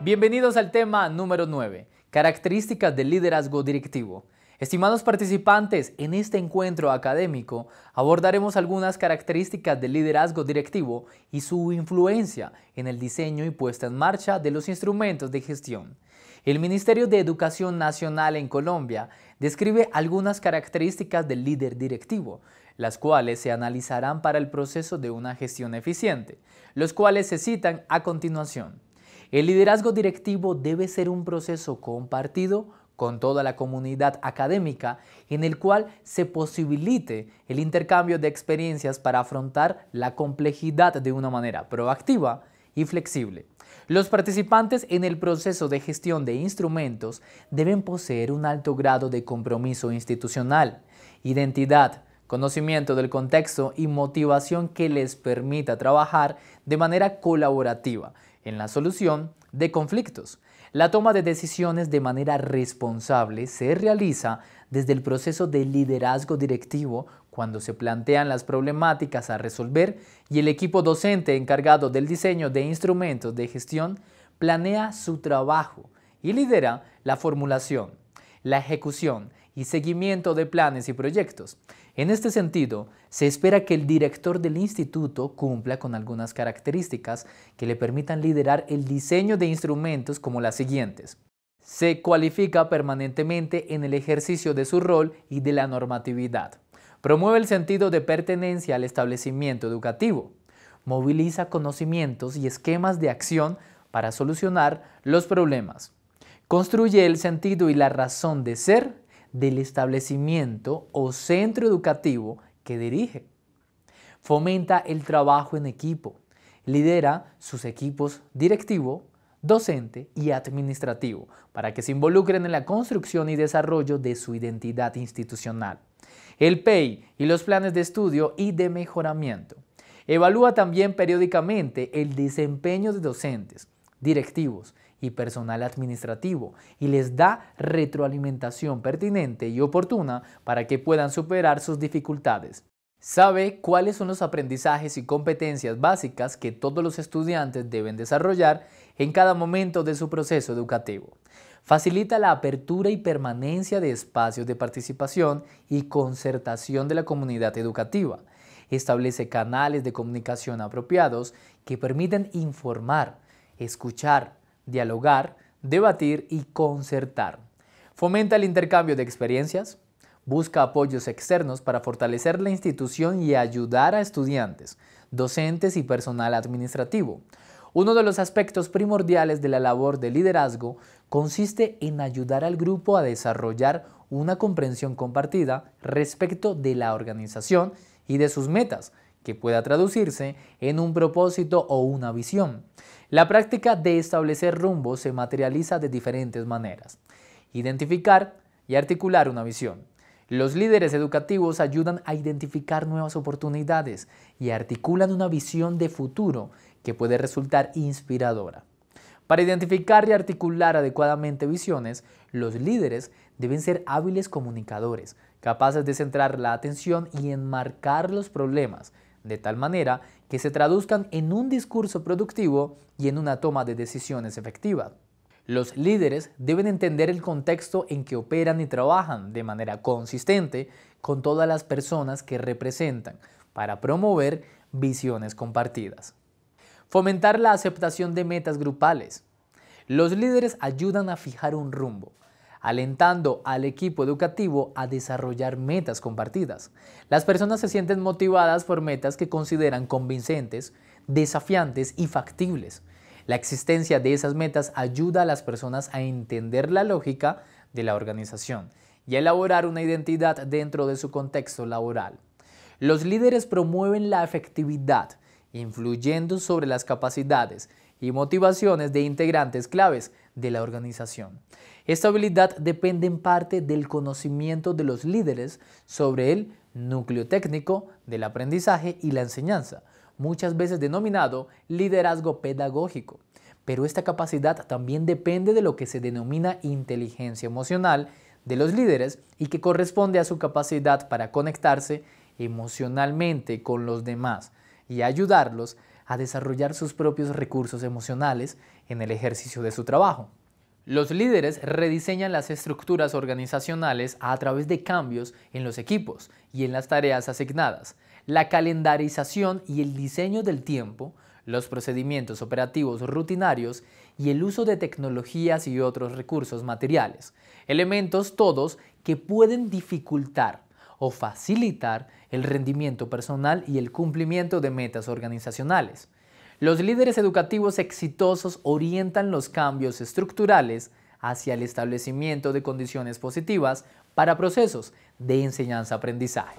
Bienvenidos al tema número 9, características del liderazgo directivo. Estimados participantes, en este encuentro académico abordaremos algunas características del liderazgo directivo y su influencia en el diseño y puesta en marcha de los instrumentos de gestión. El Ministerio de Educación Nacional en Colombia describe algunas características del líder directivo, las cuales se analizarán para el proceso de una gestión eficiente, los cuales se citan a continuación. El liderazgo directivo debe ser un proceso compartido con toda la comunidad académica en el cual se posibilite el intercambio de experiencias para afrontar la complejidad de una manera proactiva y flexible. Los participantes en el proceso de gestión de instrumentos deben poseer un alto grado de compromiso institucional, identidad, conocimiento del contexto y motivación que les permita trabajar de manera colaborativa, en la solución de conflictos. La toma de decisiones de manera responsable se realiza desde el proceso de liderazgo directivo cuando se plantean las problemáticas a resolver y el equipo docente encargado del diseño de instrumentos de gestión planea su trabajo y lidera la formulación, la ejecución y seguimiento de planes y proyectos. En este sentido, se espera que el director del instituto cumpla con algunas características que le permitan liderar el diseño de instrumentos como las siguientes. Se cualifica permanentemente en el ejercicio de su rol y de la normatividad. Promueve el sentido de pertenencia al establecimiento educativo. Moviliza conocimientos y esquemas de acción para solucionar los problemas. Construye el sentido y la razón de ser del establecimiento o centro educativo que dirige. Fomenta el trabajo en equipo. Lidera sus equipos directivo, docente y administrativo para que se involucren en la construcción y desarrollo de su identidad institucional. El PEI y los planes de estudio y de mejoramiento. Evalúa también periódicamente el desempeño de docentes directivos y personal administrativo y les da retroalimentación pertinente y oportuna para que puedan superar sus dificultades. Sabe cuáles son los aprendizajes y competencias básicas que todos los estudiantes deben desarrollar en cada momento de su proceso educativo. Facilita la apertura y permanencia de espacios de participación y concertación de la comunidad educativa. Establece canales de comunicación apropiados que permiten informar, escuchar, dialogar, debatir y concertar. Fomenta el intercambio de experiencias, busca apoyos externos para fortalecer la institución y ayudar a estudiantes, docentes y personal administrativo. Uno de los aspectos primordiales de la labor de liderazgo consiste en ayudar al grupo a desarrollar una comprensión compartida respecto de la organización y de sus metas, que pueda traducirse en un propósito o una visión. La práctica de establecer rumbo se materializa de diferentes maneras. Identificar y articular una visión. Los líderes educativos ayudan a identificar nuevas oportunidades y articulan una visión de futuro que puede resultar inspiradora. Para identificar y articular adecuadamente visiones, los líderes deben ser hábiles comunicadores, capaces de centrar la atención y enmarcar los problemas de tal manera que se traduzcan en un discurso productivo y en una toma de decisiones efectiva. Los líderes deben entender el contexto en que operan y trabajan de manera consistente con todas las personas que representan para promover visiones compartidas. Fomentar la aceptación de metas grupales. Los líderes ayudan a fijar un rumbo, alentando al equipo educativo a desarrollar metas compartidas. Las personas se sienten motivadas por metas que consideran convincentes, desafiantes y factibles. La existencia de esas metas ayuda a las personas a entender la lógica de la organización y a elaborar una identidad dentro de su contexto laboral. Los líderes promueven la efectividad, influyendo sobre las capacidades y motivaciones de integrantes claves de la organización. Esta habilidad depende en parte del conocimiento de los líderes sobre el núcleo técnico del aprendizaje y la enseñanza, muchas veces denominado liderazgo pedagógico. Pero esta capacidad también depende de lo que se denomina inteligencia emocional de los líderes y que corresponde a su capacidad para conectarse emocionalmente con los demás y ayudarlos a desarrollar sus propios recursos emocionales en el ejercicio de su trabajo. Los líderes rediseñan las estructuras organizacionales a través de cambios en los equipos y en las tareas asignadas, la calendarización y el diseño del tiempo, los procedimientos operativos rutinarios y el uso de tecnologías y otros recursos materiales, elementos todos que pueden dificultar o facilitar el rendimiento personal y el cumplimiento de metas organizacionales. Los líderes educativos exitosos orientan los cambios estructurales hacia el establecimiento de condiciones positivas para procesos de enseñanza-aprendizaje.